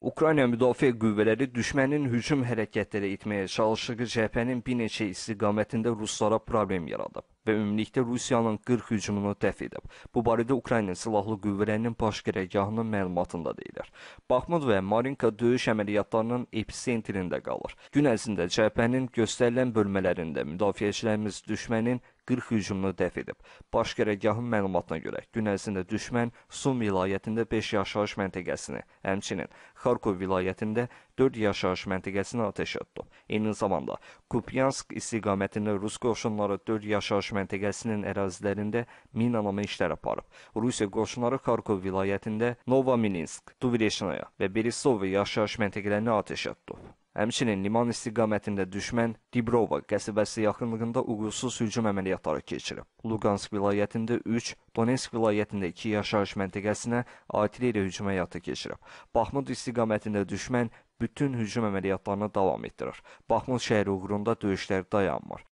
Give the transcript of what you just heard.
Ukrayna Müdafiə Qüvvələri düşmənin hücum hərəkətləri etməyə çalışdığı cəbhənin bir neçə istiqamətində ruslara problem yaradıb və ümumilikdə Rusiyanın 40 hücumunu dəf edib. Bu barədə Ukrayna Silahlı Qüvvələrinin Baş Qərargahının məlumatında deyilir. Bakhmut və Marinka döyüş əməliyyatlarının episentrində qalır. Gün ərzində cəbhənin göstərilən bölmələrində müdafiəçilərimiz düşmənin 40 hücumunu dəf edib. Baş qərargahın məlumatına görə gün ərzində düşmən Sum vilayətində 5 yaşayış məntəqəsini, həmçinin Xarkov vilayətində 4 yaşayış məntəqəsini atəş atdı. Eyni zamanda Kupyansk istiqamətində Rus qoşunları 4 yaşayış məntəqəsinin ərazilərində minalama işləri aparıb. Rusiya qoşunları Xarkov vilayətində Novomilinsk, Dubreshnaya və Berisovo yaşayış məntəqələrinə atəş atdı. Həmçinin liman istiqamətində düşmən Dibrova qəsəbəsi yaxınlığında uğursuz hücum əməliyyatları keçirib. Luqansk vilayətində 3, Donetsk vilayətində 2 yaşayış məntəqəsinə artilleriya hücum əməliyyatı keçirib. Baxmut istiqamətində düşmən bütün hücum əməliyyatlarını davam etdirir. Baxmut şəhəri uğrunda döyüşlər dayanmır.